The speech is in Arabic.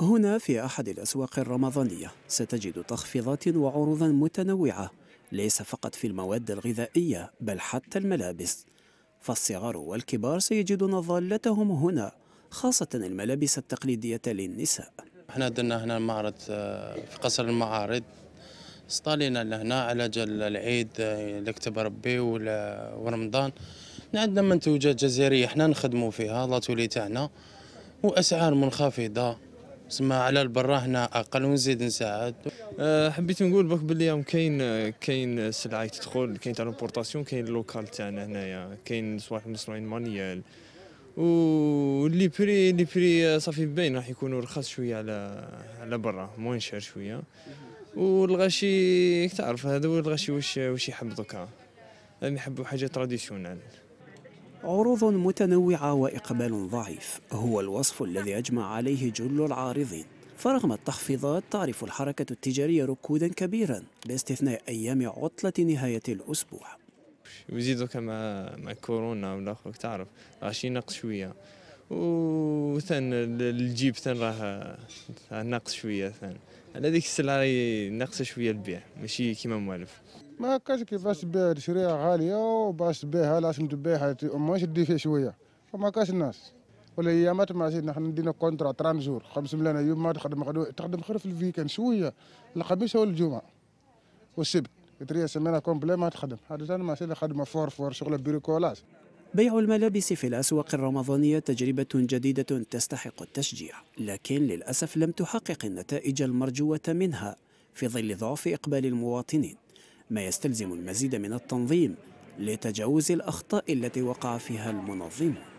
هنا في أحد الأسواق الرمضانية ستجد تخفيضات وعروضا متنوعة ليس فقط في المواد الغذائية بل حتى الملابس فالصغار والكبار سيجدون ظالتهم هنا خاصة الملابس التقليدية للنساء احنا درنا هنا معرض آه، في قصر المعارض استالينا لهنا على جال العيد آه، اللي كتب ربي ورمضان عندنا منتوجات جزائرية احنا نخدموا فيها لا تولي تاعنا واسعار منخفضه سما على البرا هنا اقل ونزيد نساعد أه، حبيت نقول برك باللي راهم كاين كاين سلعه تدخل كاين تاع لومبورطاسيون كاين اللوكال تاعنا هنايا كاين صوالح مصنوعين مانيال لي بري لي بري صافي باين راح يكونوا رخص شويه على على برا موان شير شويه والغاشي تعرف هذا الغاشي واش واش يحب دوكا يحبوا حاجه تراديسيونال عروض متنوعة وإقبال ضعيف هو الوصف الذي أجمع عليه جل العارضين فرغم التخفيضات تعرف الحركة التجارية ركودا كبيرا باستثناء أيام عطلة نهاية الأسبوع يزيدوا كما مع كورونا ولا تعرف غاش شويه وثان الجيب ثان راه ناقص شويه ثان على ديك السلعه ناقصه شويه البيع ماشي كيما موالف ما هكاش كيفاش تبيع تشريها غاليه وباش تبيعها لازم تبيعها ماش تدي فيها شويه فما كاش الناس ولا ايامات ما عشان نحن ندينا كونترا 30 جور 5 ملايين يوم ما تخدم تخدم خير في الفيكان شويه الخميس والجمعه والسبت تريا سيمانه كومبلي ما تخدم هذا انا ما خدمه فور فور شغل بيريكولاج بيع الملابس في الأسواق الرمضانية تجربة جديدة تستحق التشجيع لكن للأسف لم تحقق النتائج المرجوة منها في ظل ضعف إقبال المواطنين ما يستلزم المزيد من التنظيم لتجاوز الأخطاء التي وقع فيها المنظمون